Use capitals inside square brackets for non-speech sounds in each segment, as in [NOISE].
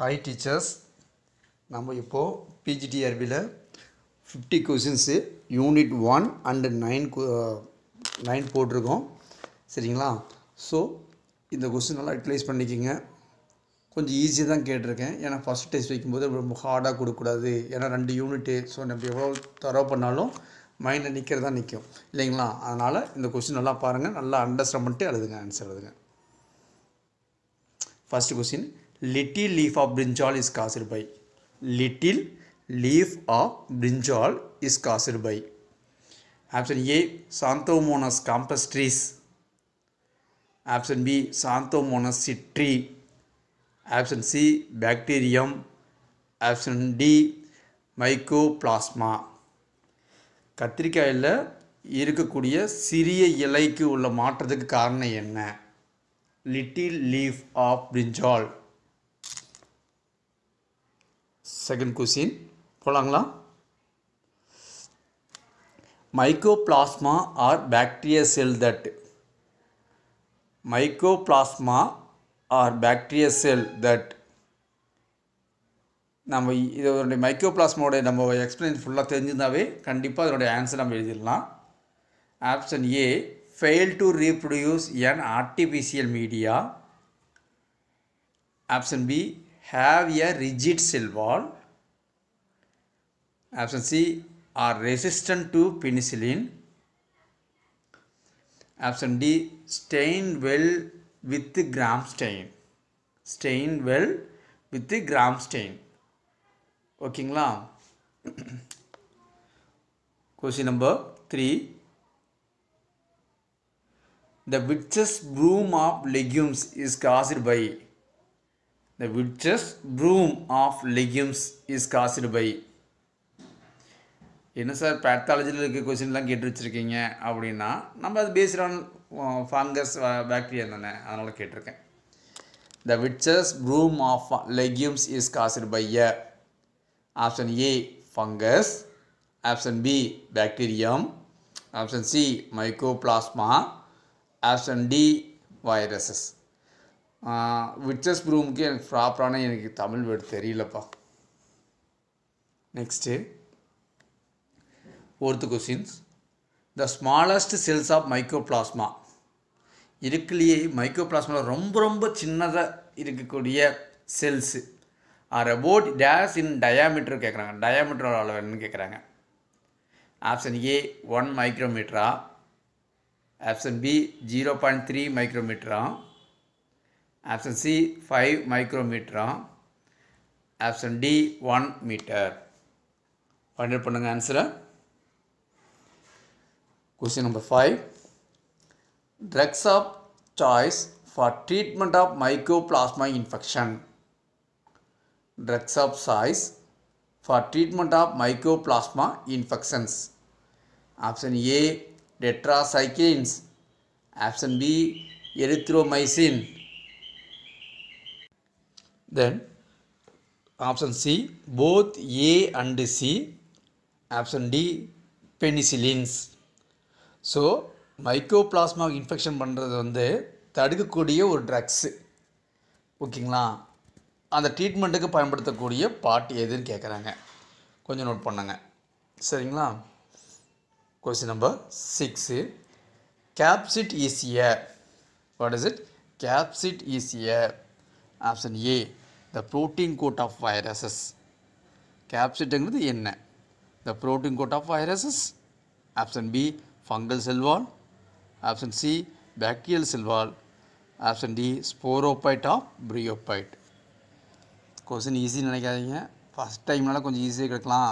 Hi teachers நம்ம இப்போது பிஜிடிஆர்பியில் fifty questions unit one and nine nine போட்டிருக்கோம் சரிங்களா ஸோ இந்த கொஸ்டின் நல்லா யூட்டிலைஸ் பண்ணிக்கிங்க கொஞ்சம் ஈஸியாக தான் கேட்டிருக்கேன் ஏன்னா ஃபஸ்ட் டெஸ்ட் வைக்கும்போது ரொம்ப ஹார்டாக கொடுக்கக்கூடாது ஏன்னா ரெண்டு யூனிட்டு ஸோ நம்ம எவ்வளோ தரவு பண்ணாலும் மைண்டில் நிற்கிறதா நிற்கும் இல்லைங்களா அதனால் இந்த கொஸ்டின் நல்லா பாருங்கள் நல்லா அண்டர்ஸ்டாண்ட் பண்ணிட்டு எழுதுங்க ஆன்சர் எழுதுங்க first question little leaf of brinjal is caused by little leaf of brinjal is caused by option a xanthomonas campus trees option b xanthomonas citri option c bacterium option d மைக்கோபிளாஸ்மா கத்திரிக்காயில் இருக்கக்கூடிய சிறிய இலைக்கு உள்ள மாற்றத்துக்கு காரணம் என்ன little leaf of brinjal second question போகலாங்களா mycoplasma are bacteria cell that mycoplasma are bacteria cell that நம்ம இதனுடைய பிளாஸ்மாவோடைய நம்ம எக்ஸ்பிளைன் ஃபுல்லாக தெரிஞ்சிருந்தாவே கண்டிப்பாக அதனுடைய ஆன்சர் நம்ம எழுதிடலாம் option A fail to reproduce in artificial media option B have a rigid cell wall option C are resistant to penicillin option D stain well with the gram stain stain well with the gram stain working okay, long question number three the witches broom of legumes is caused by the witches broom of legumes is caused by என்ன sir பேத்தாலஜியில் இருக்க கொஷின்லாம் கேட்டு வச்சுருக்கீங்க அப்படின்னா நம்ம அது based on fungus bacteria தானே அதனால் கேட்டிருக்கேன் the witches broom of legumes is caused by a option A fungus option B bacterium option C plasma option D viruses witches ப்ரூமுக்கு எனக்கு ப்ராப்பரான எனக்கு தமிழ் வேர்டு தெரியலப்பா next the smallest cells of mycoplasma mycoplasma இருக்குல்லையே பிளாஸ்மாவில் ரொம்ப ரொம்ப சின்னதாக இருக்கக்கூடிய cells are about days in diameter கேட்குறாங்க டயாமீட்டர் அளவு என்னன்னு கேட்குறாங்க ஆப்ஷன் ஏ ஒன் மைக்ரோமீட்டரா option B zero point three மைக்ரோமீட்டரா ஆப்ஷன் சி ஃபைவ் மைக்ரோமீட்டரா ஆப்ஷன் டி ஒன் மீட்டர் பன்னெண்டு பண்ணுங்கள் ஆன்சரை Question number 5. Drugs of choice for treatment of mycoplasma infection. Drugs of choice for treatment of mycoplasma infections. Option A tetracyclines. Option B erythromycin. Then option C both A and C. Option D penicillins. So plasma infection பண்ணுறது வந்து தடுக்கக்கூடிய ஒரு drugs ஓகேங்களா அந்த ட்ரீட்மெண்ட்டுக்கு பயன்படுத்தக்கூடிய பாட்டு எதுன்னு கேட்குறாங்க கொஞ்சம் நோட் பண்ணுங்க சரிங்களா question number six capsid is a what is it capsid is a option A the protein coat of viruses கேப்சிட்டுங்கிறது என்ன the protein coat of viruses option B fungal cell wall, option C bacterial cell wall, option D sporophyte or bryophyte. Question easy நினைக்காதீங்க first டைம்னால கொஞ்சம் ஈஸியாக கேட்கலாம்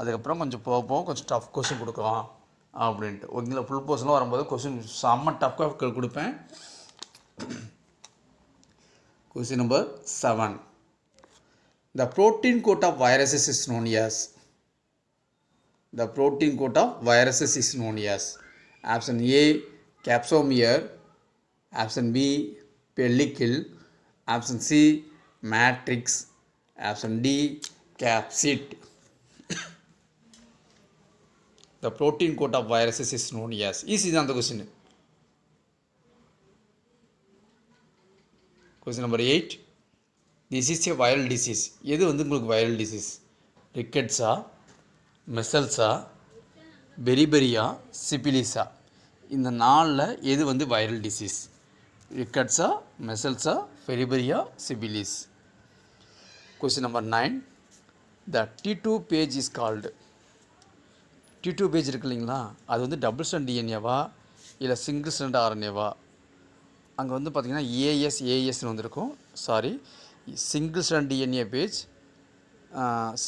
அதுக்கப்புறம் கொஞ்சம் போக போக கொஞ்சம் டஃப் கொஸ்டின் கொடுக்கலாம் அப்படின்ட்டு ஓகேங்களா ஃபுல் போர்ஷன்லாம் வரும்போது கொஸ்டின் செம்ம டஃப்காக கொடுப்பேன் question number seven The protein coat of viruses is known as the protein coat of viruses is known as option A capsomere, option B pellicle, option C matrix, option D capsid. the protein coat of viruses is known as. Easy is the question. Question number 8. This is a viral disease. எது வந்து உங்களுக்கு viral disease ரிக்கெட்ஸா மெசல்ஸா பெரிபெரியா சிபிலிஸா இந்த நாளில் எது வந்து viral disease ரிக்கட்ஸா மெசல்ஸா பெரிபெரியா syphilis question number nine the T two phage is called T two phage இருக்கு இல்லைங்களா அது வந்து டபுள் ஸ்டாண்ட் டிஎன்ஏவா இல்லை சிங்கிள் ஸ்டாண்ட் ஆர்என்ஏவா அங்கே வந்து பார்த்திங்கன்னா ஏஎஸ் ஏஎஸ்னு வந்திருக்கும் sorry single strand DNA phage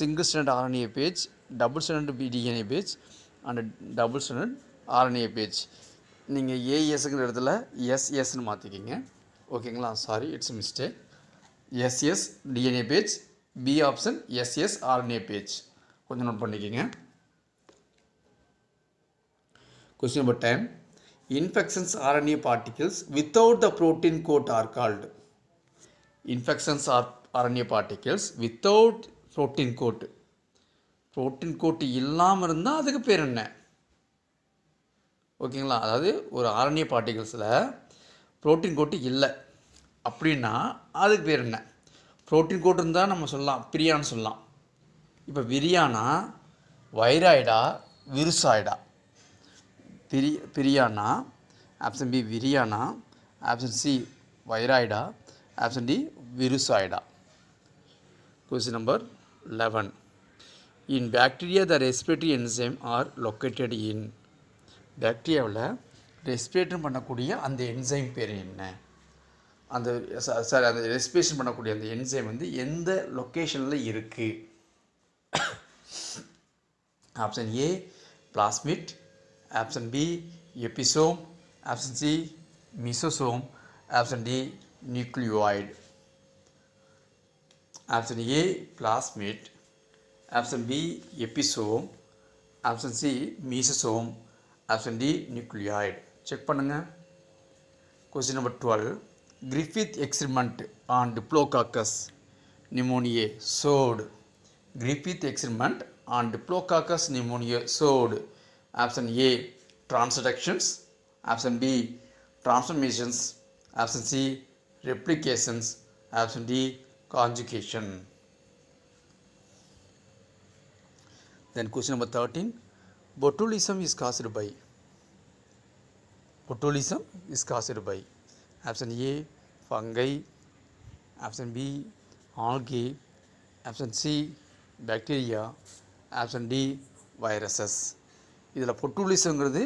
single strand RNA phage double stranded DNA phage and double stranded RNA phage நீங்கள் ஏஎஸ்ங்கிற இடத்துல எஸ்எஸ்ன்னு மாற்றிக்கிங்க ஓகேங்களா sorry it's mistake SS DNA phage B option SS RNA phage கொஞ்சம் நோட் பண்ணிக்கிங்க question number ten infections RNA particles without the protein coat are called infections are RNA particles without protein coat protein coat இல்லாமல் இருந்தால் அதுக்கு பேர் என்ன ஓகேங்களா அதாவது ஒரு ஆரண்ய பார்ட்டிகல்ஸில் புரோட்டீன் கோட்டு இல்லை அப்படின்னா அதுக்கு பேர் என்ன புரோட்டீன் கோட்டு இருந்தால் நம்ம சொல்லலாம் பிரியான்னு சொல்லலாம் இப்போ விரியானா வைராய்டா விருசாய்டா பிரி பிரியானா ஆப்ஷன் பி விரியானா ஆப்ஷன் சி வைராய்டா ஆப்ஷன் டி விருசாய்டா question number eleven in bacteria the respiratory enzyme are located in பாக்டீரியாவில் ரெஸ்பிரேட்டும் பண்ணக்கூடிய அந்த என்சைம் பேர் என்ன அந்த சாரி அந்த ரெஸ்பிரேஷன் பண்ணக்கூடிய அந்த என்சைம் வந்து எந்த லொக்கேஷனில் இருக்குது option A plasmid option B episome option C mesosome option D nucleoid option A plasmid option B episome option C option D D nucleoid check पड़ेंगे question number twelve Griffith experiment on Diplococcus pneumonia showed Griffith experiment on Diplococcus pneumonia showed option A transductions option B transformations option C replications option D conjugation Then question number 13, botulism is caused by, botulism is caused by, option A, fungi, option B, algae, option C, bacteria, option D, viruses. இதில் பொட்டுலிசங்கிறது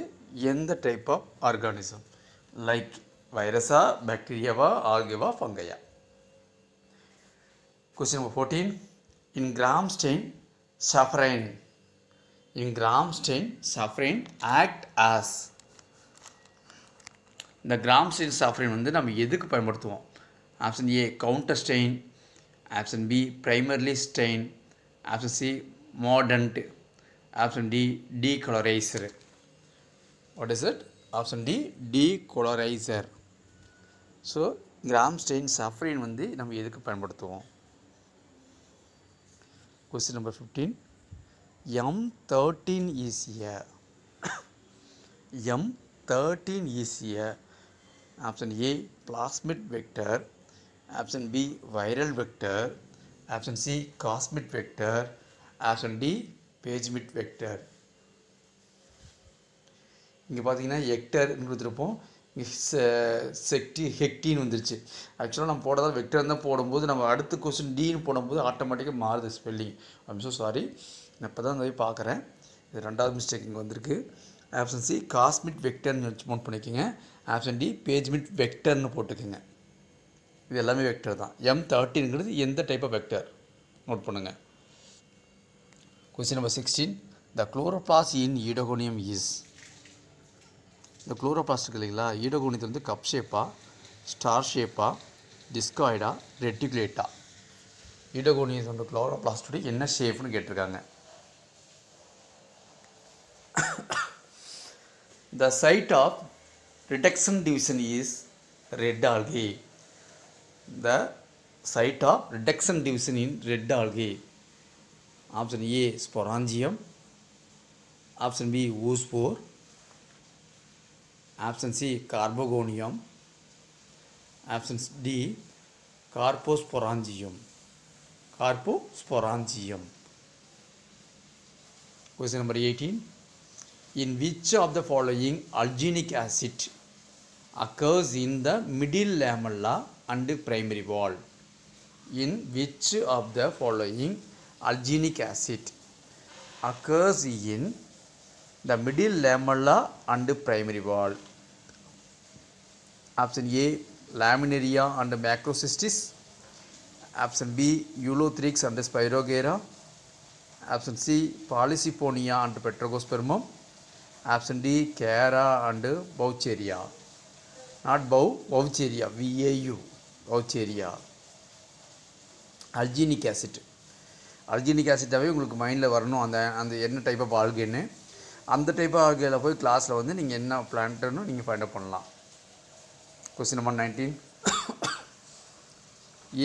எந்த type of organism like வைரஸா பாக்டீரியாவா ஆர்கிவா ஃபங்கையா question number fourteen in gram stain safranin in gram stain saffron act as இந்த gram stain safranin வந்து நம்ம எதுக்கு பயன்படுத்துவோம் option A counter stain option B primarily stain option C mordant option D decolorizer what is it option D decolorizer so gram stain safranin வந்து நம்ம எதுக்கு பயன்படுத்துவோம் question number fifteen M13 is a M13 is a option A plasmid vector option B viral vector option C cosmid vector option D phagemid vector இங்கே பார்த்தீங்கன்னா ஹெக்டர்னு கொடுத்துருப்போம் செக்டி ஹெக்டின்னு வந்துருச்சு ஆக்சுவலாக நம்ம போடுறதா வெக்டர் தான் போடும்போது நம்ம அடுத்த கொஸ்டின் டீன்னு போடும்போது ஆட்டோமேட்டிக்காக மாறுது ஸ்பெல்லிங் ஐம் ஸோ சாரி நான் இப்போ தான் போய் பார்க்குறேன் இது ரெண்டாவது மிஸ்டேக் இங்கே வந்திருக்கு ஆப்ஷன் சி காஸ்மிட் வெக்டர்னு வச்சு நோட் பண்ணிக்கோங்க ஆப்ஷன் டி பேஜ்மிட் வெக்டர்னு போட்டுக்கோங்க இது எல்லாமே வெக்டர் தான் எம் தேர்ட்டின்ங்கிறது எந்த டைப் ஆஃப் வெக்டர் நோட் பண்ணுங்கள் question number sixteen the chloroplast in Oedogonium is இந்த குளோரோப்ளாஸ்ட் இல்லைங்களா ஈடோகோனியத்தில் வந்து கப் ஷேப்பா ஸ்டார் ஷேப்பா டிஸ்காய்டா ரெட்டிகுலேட்டா வந்து குளோரோப்ளாஸ்டுடைய என்ன ஷேப்னு கேட்டிருக்காங்க [COUGHS] the site of reduction division is red algae. The site of reduction division in red algae. Option A sporangium. Option B oospore. Option C carbogonium. Option D carposporangium. Carposporangium. Question number 18 in which of the following alginic acid occurs in the middle lamella and primary wall? In which of the following alginic acid occurs in the middle lamella and primary wall? Option A laminaria and macrocystis. Option B eulothrix and spirogyra. Option C Polysiphonia and petrogospermum. Option D Chara and Vaucheria not பவு Vaucheria விஏயு பவுச்சேரியா அல்ஜீனிக் acid அல்ஜீனிக் ஆசிட்டாகவே உங்களுக்கு மைண்டில் வரணும் அந்த அந்த என்ன type of ஆல்கேன்னு அந்த type of ஆல்கேல போய் கிளாஸில் வந்து நீங்கள் என்ன பிளான்ட்டுன்னு நீங்கள் ஃபைண்ட் அவுட் பண்ணலாம் question number nineteen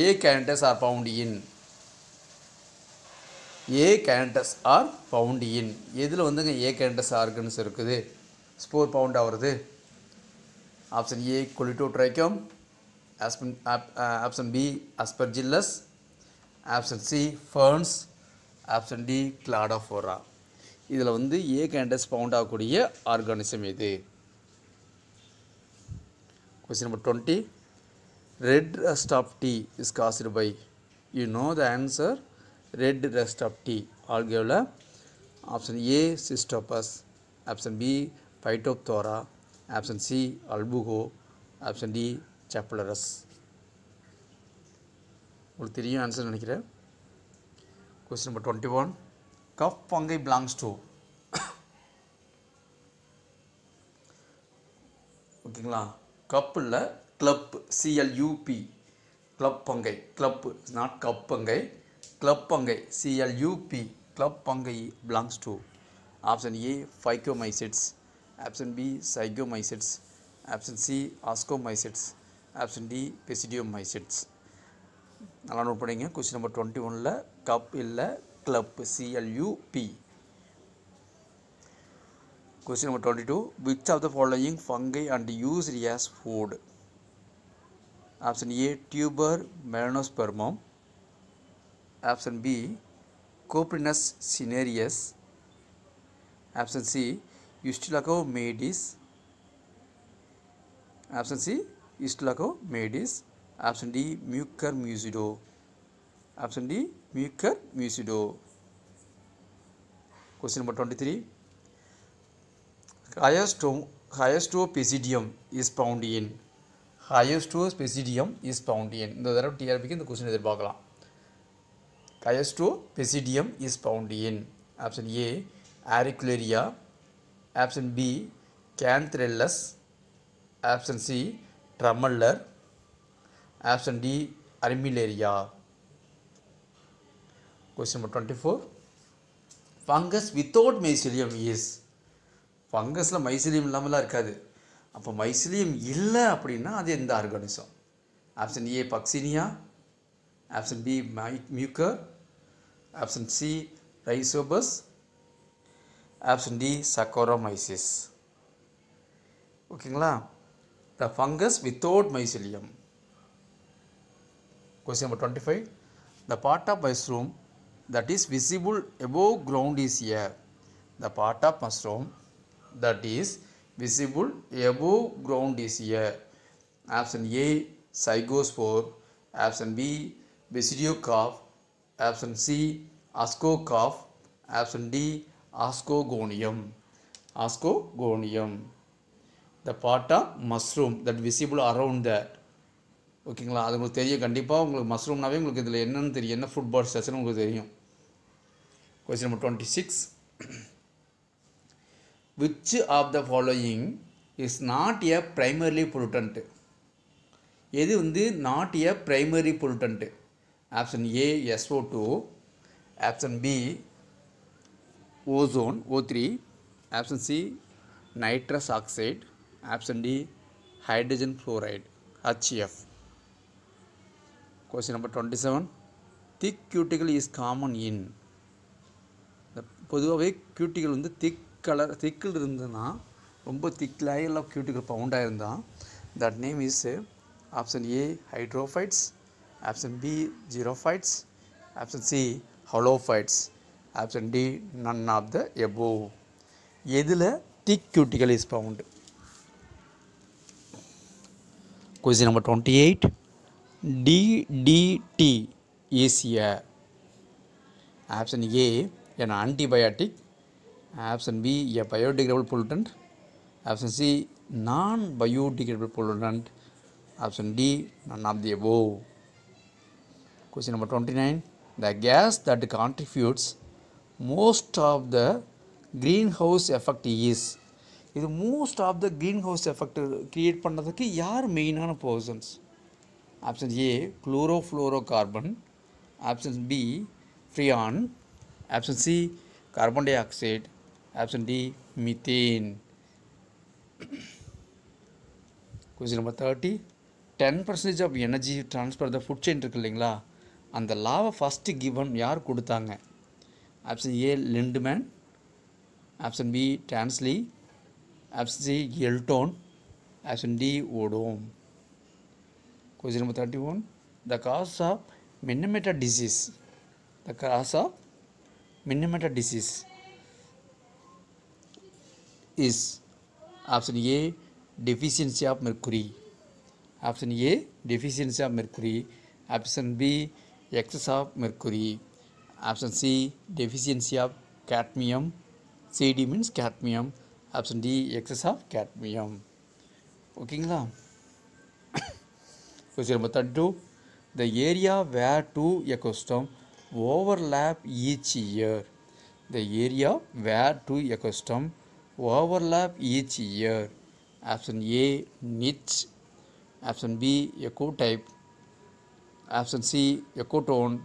akinetes are found in akinetes are found in எதில் வந்துங்க ஏ கேண்டஸ் ஆர்கன்ஸ் இருக்குது ஸ்போர் பவுண்ட் ஆகிறது option A Colletotrichum aspen option B Aspergillus option C ferns option D Cladophora இதில் வந்து akinetes found ஆகக்கூடிய organism இது question number twenty red stop tea is caused by you know the answer red rest of tea alveola option a cystopus option b phytophthora option c albugo option d chapularis உங்களுக்கு தெரியும் answer நினைக்கிறேன் question number twenty one cup fungi belongs to ஓகேங்களா கப்பில் club C L U B club fungi club not cup fungi Club fungi, CLUP, club fungi belongs to option A, phycomycetes, option B, zygomycetes, option C, oscomycetes, option D, pesidiomycetes. நல்லா note பண்ணிங்க question number twenty ஒனில் cup இல்லை club C L U B question number twenty two which of the following fungi and use as food option A Tuber melanosporum option B Coprinus cinereus option C Ustilago maydis option C Ustilago maydis option D Mucor mucedo option D Mucor mucedo question number twenty three कायस्टो कायस्टोपेसिडियम is found in காயோஸ்டோஸ்பெசிடியம் is found in இந்த தடவை டிஆர்பிக்கு இந்த question எதிர்பார்க்கலாம் Chiastopesidium is found in option A. Auricularia option B. Canthrellus option C. tremolar option D. Armillaria Question number 24 fungus without mycelium is ஃபங்கஸில் la இல்லாமலாம் இருக்காது அப்போ மைசிலியம் இல்லை அப்படின்னா அது எந்த organism organism option A option option B mucor Absent C, rhizobus. Absent D, saccharomyces. Okay, the fungus without mycelium. Question number 25. The part of mushroom that is visible above ground is here. The part of mushroom that is visible above ground is here. Absent A, psychospore. Absent B, basidiocarp. Option C ascocarp option D ascogonium ascogonium the part of mushroom that visible around that ஓகேங்களா அது உங்களுக்கு தெரியும் கண்டிப்பாக உங்களுக்கு மஷ்ரூம்னாவே உங்களுக்கு இதில் என்னென்னு தெரியும் என்ன ஃபுட் பால் உங்களுக்கு தெரியும் question number twenty six which of the following is not a primary pollutant எது வந்து not a primary pollutant option A S O two option B ozone O three option C nitrous oxide option D hydrogen fluoride H F question number twenty seven thick cuticle is common in பொதுவாகவே cuticle வந்து திக் colour திக்கில் இருந்ததுன்னா ரொம்ப திக் லேயரில் cuticle பவுண்டாக இருந்தால் that name is option A hydrophytes option B xerophytes, option C holophytes, option D none of the above. edile thick cuticle is found? Question number 28. DDT is a option A an antibiotic, option B a biodegradable pollutant, option C non biodegradable pollutant, option D none of the above. Question number 29. The gas that contributes most of the greenhouse effect is இது most of the greenhouse effect create பண்ணதுக்கு யார் மெயினான persons option A chlorofluorocarbon option B freon option C carbon dioxide option D methane question number thirty ten percentage of energy transfer the food chain இருக்கு இல்லைங்களா அந்த லாவை first given யார் கொடுத்தாங்க option A Lindeman option B Tansley option C Elton option D Odum question number thirty one the cause of minimeter disease the cause of minimeter disease is option a deficiency of mercury option a deficiency of mercury option b excess of mercury option c deficiency of cadmium cd means cadmium option d excess of cadmium ஓகேங்களா question number thirty two the area where two ecosystem overlap each year the area where two ecosystem overlap each year option A niches option B ecotype option C ecotone,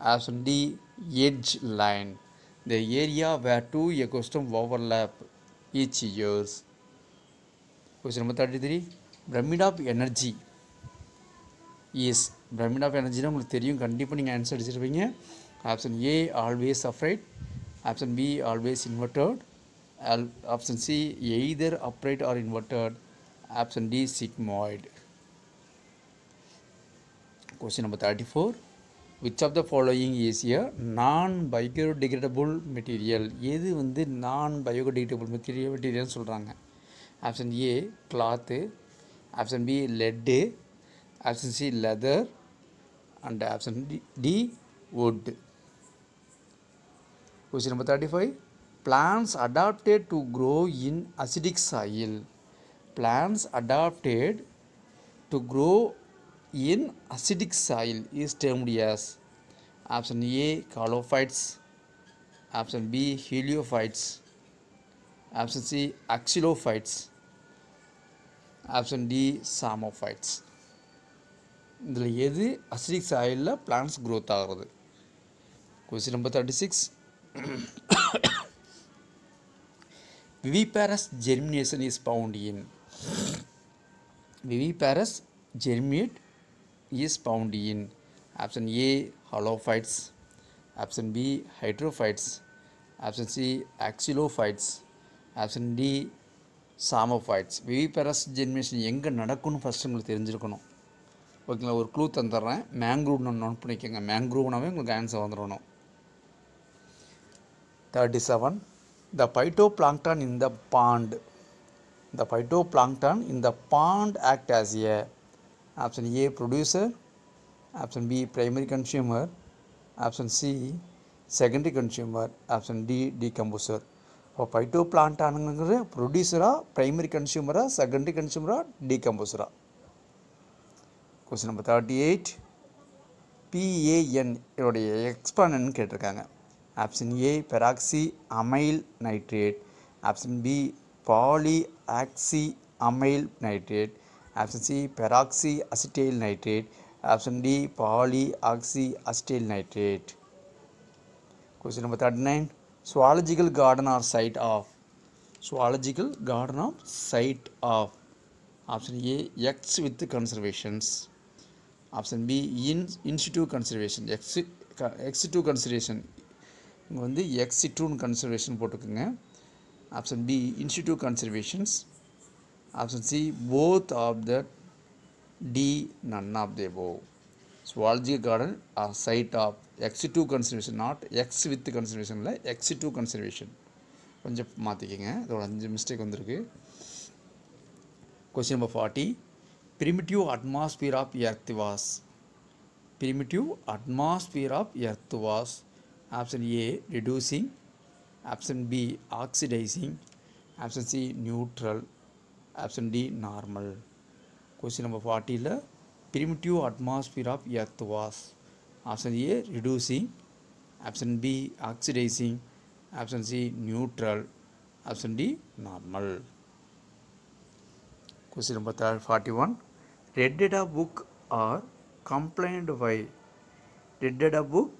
option D edge line. The area where two ecosystems overlap each year. Question number 33 Pyramid of energy is Pyramid of energy உங்களுக்கு தெரியும் கண்டிப்பாக நீங்கள் answer அடிச்சிருப்பீங்க option A always upright option B always inverted option C either upright or inverted option D sigmoid question number thirty four which of the following is non biodegradable material எது வந்து நான் biodegradable material மெட்டீரியல்னு சொல்கிறாங்க option A cloth option B lead option C leather and option D D wood question number thirty five plants adapted to grow in acidic soil plants adapted to grow in acidic soil is termed as option A calophytes, option B heliophytes, option C axillophytes, option D samophytes. இந்தில் எது acidic சாயிலில் plants growth ஆகிறது question number thirty six viviparous germination is found in viviparous germinate is found in option A halophytes, option B hydrophytes, option C axilophytes, option D psammophytes viviparous germination எங்கே நடக்கும்னு first உங்களுக்கு தெரிஞ்சிருக்கணும் ஓகேங்களா ஒரு clue தந்துடுறேன் மேங்க்ரூவ்னு ஒன்று note பண்ணிக்கோங்க மேங்க்ரூவ்னாவே உங்களுக்கு ஆன்சர் வந்துடணும் thirty seven the phytoplankton in the pond the phytoplankton in the pond act as a option A producer, option B primary consumer, option C secondary consumer, option D decomposer. இப்போ பைட்டோ பிளான்டானுங்கிறது ப்ரொடியூசரா primary கன்சியூமரா secondary கன்சியூமரா டீகம்போசரா question number thirty eight P A N இதோடைய எக்ஸ்பானன்னு கேட்டிருக்காங்க option A peroxy amyl nitrate option B poly oxy amyl nitrate option C peroxy acetyl nitrate option D poly oxy acetyl nitrate question number thirty nine zoological garden are site of zoological garden of site of option A ex with conservations option B in institute conservation ex ex to conservation वो ex conservation पटकेंगे option B institute conservation Option C both of that. D none of the above. Zoological garden a site of X2 conservation not X with conservation இல்லை X2 conservation. கொஞ்சம் மாற்றிக்கிங்க இதோட அஞ்சு mistake வந்திருக்கு question number forty primitive atmosphere of earth was primitive atmosphere of earth was option A reducing option B oxidizing option C neutral option D normal question number forty primitive atmosphere of earth was option A reducing option B oxidizing option C neutral option D normal question number forty one red data book are compiled by red data book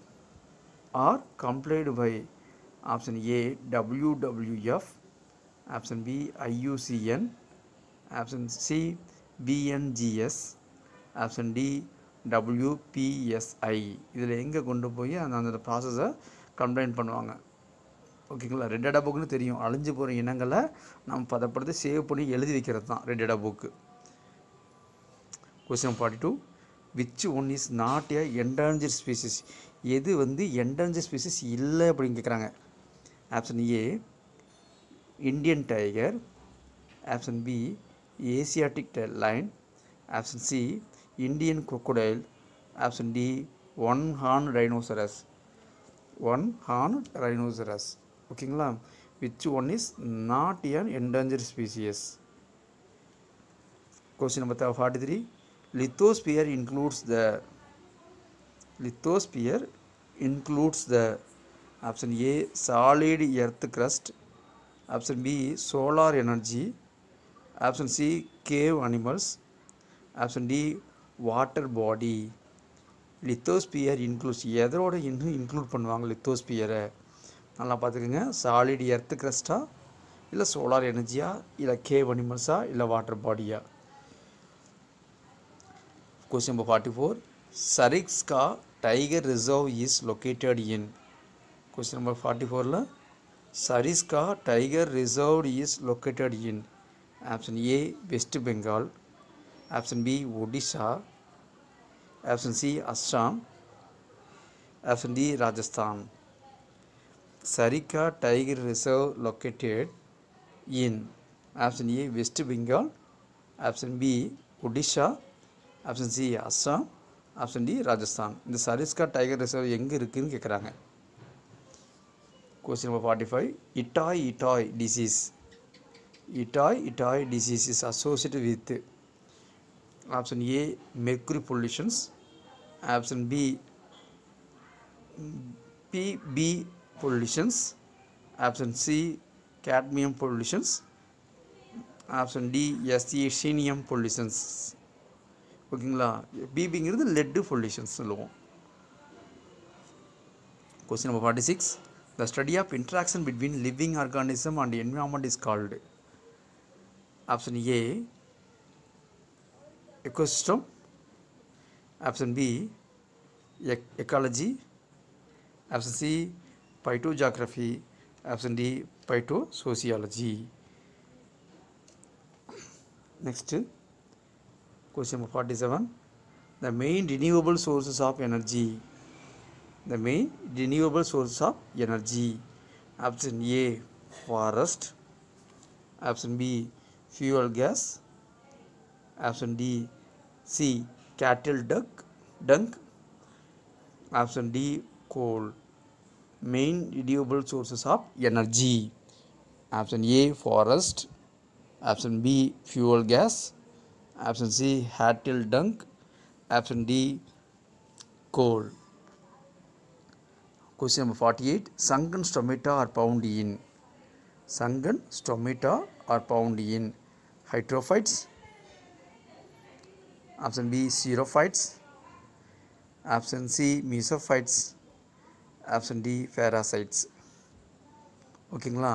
are compiled by option A W W F option B I U C N option C B N H S option D W B S I இதில் எங்கே கொண்டு போய் அந்த அந்த ப்ராசஸை complaint பண்ணுவாங்க ஓகேங்களா red அடா புக்குன்னு தெரியும் அழிஞ்சு போகிற இனங்களை நம்ம பதப்படுத்தி சேவ் பண்ணி எழுதி வைக்கிறது தான் red data book question forty two which one is not a endangered species எது வந்து என்டாஞ்சர் ஸ்பீசிஸ் இல்லை அப்படின்னு கேட்குறாங்க option A Indian tiger option B Asiatic டைல் lion option C Indian crocodile option D one horn rhinoceros one horn rhinoceros ஓகேங்களா which one is not an endangered species question number forty three lithosphere includes the lithosphere includes the option A solid earth crust option B solar energy option C cave animals option D water body lithosphere includes எதரோட இன்னும் include பண்ணுவாங்க லித்தோஸ்பியரை நல்லா பார்த்துக்குங்க solid earth கிரஸ்டா இல்லை solar எனர்ஜியா இல்லை cave அனிமல்ஸா இல்லை water பாடியா question number forty four Sariska tiger reserve is located in question number ஃபார்ட்டி ஃபோரில் Sariska tiger reserve is located in option A West Bengal option B Odisha option C Assam option D Rajasthan Sariska tiger reserve located in option A West Bengal option B Odisha option C Assam option D Rajasthan Sariska tiger reserve ये कहकर question number forty five itai itai disease itai itai disease is associated with option A mercury pollutions, option B PB pollutions, option C cadmium pollutions, option D S C pollutions ஓகேங்களா பிபிங்கிறது lead pollutions சொல்லுவோம் question number forty six the study of interaction between living organism and environment is called option A ecosystem option B ecology option C phytogeography option D phytosociology next question number forty seven the main renewable sources of energy the main renewable sources of energy option a forest option b fuel gas. Option D, C, cattle duck, dunk. Option D, coal. Main renewable sources of energy. Option A, forest. Option B, fuel gas. Option C, cattle dunk. Option D, coal. Question number 48. Sunken stomata are found in. Sunken stomata are found in. hydrophytes option b xerophytes option c mesophytes option d parasites ஓகேங்களா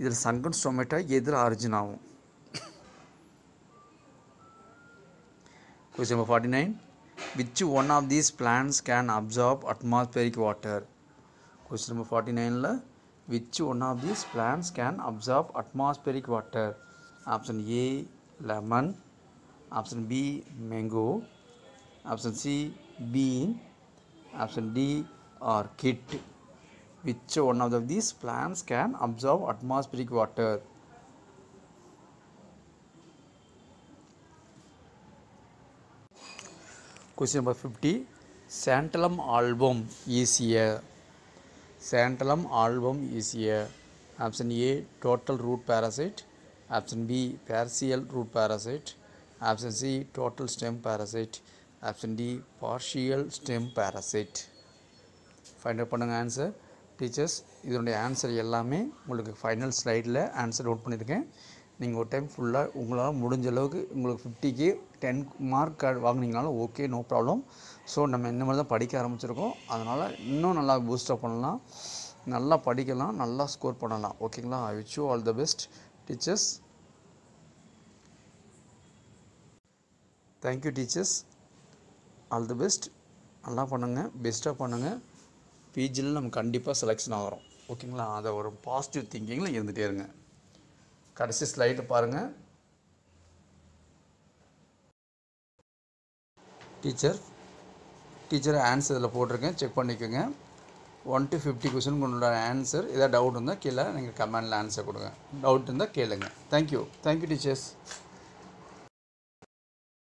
இதில் சங்கன் ஸ்டோமேட்டா எதில் origin ஆகும் question number forty nine which one of these plants can absorb atmospheric water question number ஃபார்ட்டி நைனில் which one of these plants can absorb atmospheric water option A lemon option B mango option C bean option D orchid which one of this plants can observe atmospheric water question number fifty Santalum album is a Santalum album is a option A total root parasite Option B partial root parasite Option C total stem parasite Option D partial stem parasite find out பண்ணுங்கள் answer teachers இதனுடைய answer எல்லாமே உங்களுக்கு final ஸ்லைடில் answer note பண்ணியிருக்கேன் நீங்கள் ஒரு time ஃபுல்லாக உங்களால் முடிஞ்ச அளவுக்கு உங்களுக்கு ஃபிஃப்டிக்கு டென் மார்க் கார்டு வாங்கினீங்கனாலும் ஓகே நோ ப்ராப்ளம் ஸோ நம்ம இந்த மாதிரி தான் படிக்க ஆரம்பிச்சிருக்கோம் அதனால் இன்னும் நல்லா பூஸ்டப் பண்ணலாம் நல்லா படிக்கலாம் நல்லா ஸ்கோர் பண்ணலாம் ஓகேங்களா I wish you all the best teachers thank you teachers all the best நல்லா பண்ணுங்கள் பெஸ்ட்டாக பண்ணுங்கள் பிஜியில் நம்ம கண்டிப்பாக செலெக்ஷன் ஆகிறோம் ஓகேங்களா அதை ஒரு பாசிட்டிவ் திங்கிங்கில் இருந்துகிட்டே இருங்க கடைசி ஸ்லைடு பாருங்கள் டீச்சர் டீச்சரை ஆன்சர் இதில் போட்டிருக்கேன் செக் பண்ணிக்கோங்க ஒன் டு ஃபிஃப்டி கொஸ்டினுக்கு உங்களோட ஆன்சர் ஏதாவது டவுட் இருந்தால் கீழே நீங்கள் கமெண்டில் ஆன்சர் கொடுங்க டவுட் இருந்தால் கேளுங்க தேங்க்யூ தேங்க்யூ டீச்சர்ஸ்